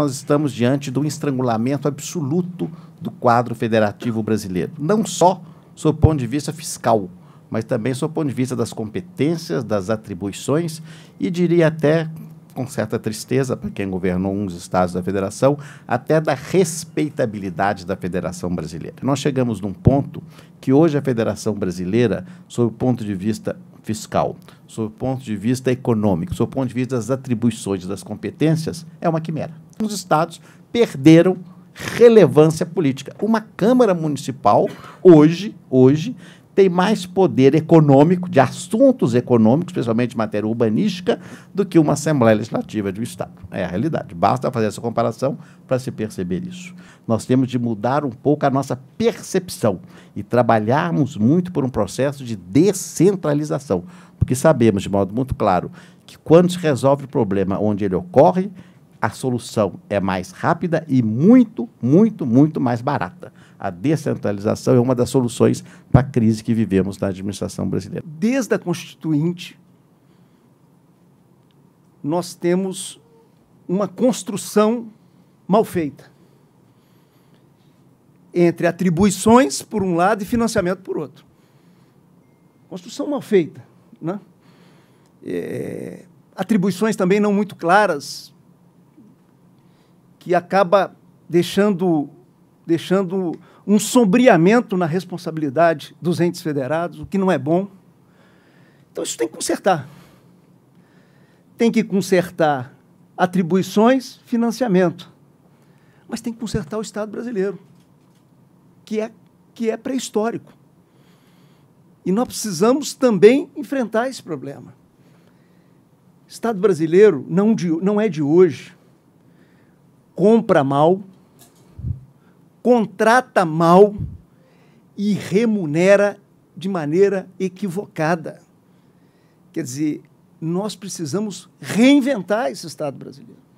nós estamos diante de um estrangulamento absoluto do quadro federativo brasileiro. Não só sob o ponto de vista fiscal, mas também sob o ponto de vista das competências, das atribuições e diria até com certa tristeza para quem governou uns estados da federação, até da respeitabilidade da federação brasileira. Nós chegamos num ponto que hoje a federação brasileira, sob o ponto de vista fiscal, sob o ponto de vista econômico, sob o ponto de vista das atribuições, das competências, é uma quimera alguns estados perderam relevância política. Uma Câmara Municipal, hoje, hoje, tem mais poder econômico, de assuntos econômicos, especialmente matéria urbanística, do que uma Assembleia Legislativa de um Estado. É a realidade. Basta fazer essa comparação para se perceber isso. Nós temos de mudar um pouco a nossa percepção e trabalharmos muito por um processo de descentralização, porque sabemos, de modo muito claro, que quando se resolve o problema onde ele ocorre, a solução é mais rápida e muito, muito, muito mais barata. A descentralização é uma das soluções para a crise que vivemos na administração brasileira. Desde a Constituinte, nós temos uma construção mal feita entre atribuições por um lado e financiamento por outro. Construção mal feita. Né? É, atribuições também não muito claras que acaba deixando, deixando um sombreamento na responsabilidade dos entes federados, o que não é bom. Então, isso tem que consertar. Tem que consertar atribuições, financiamento. Mas tem que consertar o Estado brasileiro, que é, que é pré-histórico. E nós precisamos também enfrentar esse problema. Estado brasileiro não, de, não é de hoje compra mal, contrata mal e remunera de maneira equivocada. Quer dizer, nós precisamos reinventar esse Estado brasileiro.